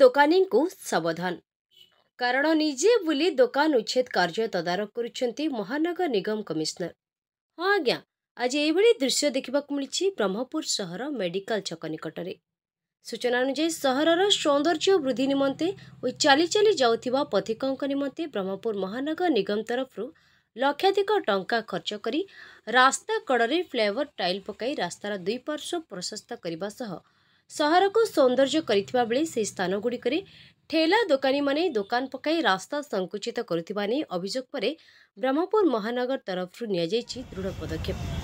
ଦୋକାନୀଙ୍କୁ ସାବଧାନ କାରଣ ନିଜେ ବୁଲି ଦୋକାନ ଉଚ୍ଛେଦ କାର୍ଯ୍ୟ ତଦାରଖ କରୁଛନ୍ତି ମହାନଗର ନିଗମ କମିଶନର ହଁ ଆଜ୍ଞା ଆଜି ଏହିଭଳି ଦୃଶ୍ୟ ଦେଖିବାକୁ ମିଳିଛି ବ୍ରହ୍ମପୁର ସହର ମେଡିକାଲ ଛକ ନିକଟରେ ସୂଚନା ଅନୁଯାୟୀ ସହରର ସୌନ୍ଦର୍ଯ୍ୟ ବୃଦ୍ଧି ନିମନ୍ତେ ଓ ଚାଲି ଚାଲି ଯାଉଥିବା ପଥିକଙ୍କ ନିମନ୍ତେ ବ୍ରହ୍ମପୁର ମହାନଗର ନିଗମ ତରଫରୁ ଲକ୍ଷାଧିକ ଟଙ୍କା ଖର୍ଚ୍ଚ କରି ରାସ୍ତା କଡ଼ରେ ଫ୍ଲେଭର ଟାଇଲ୍ ପକାଇ ରାସ୍ତାର ଦୁଇ ପାର୍ଶ୍ୱ ପ୍ରଶସ୍ତ କରିବା ସହ सहरको सौन्दर्य गरिथिबा बेले सेही स्थान गुडीकरे ठेला दोकानी मने दोकान पकाइ रास्ता संकुचित करथिबानी अभिजोग परे ब्रह्मपुर महानगर तरफ थ्रु निया जैछि दृढ पदक्षेप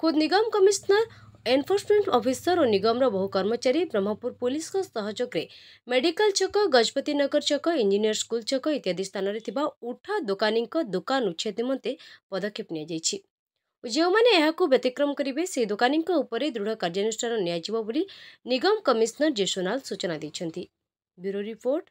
खुद निगम कमिश्नर एनफोर्समेन्ट अफिसर निगम बहु कर्मचारी ब्रह्मपुर पुलिस में मेडिकल छक गजपति नगर छक इंजीनियर स्कुल छक इत्यादि स्थान थी उठा दोकाीको दुकान उच्छेद निम पदक्षेप जो यहाँ व्यतिक्रम करेंगे से उप दृढ कार्य निगम कमिसनर जेसोनाल सूचना रिपोर्ट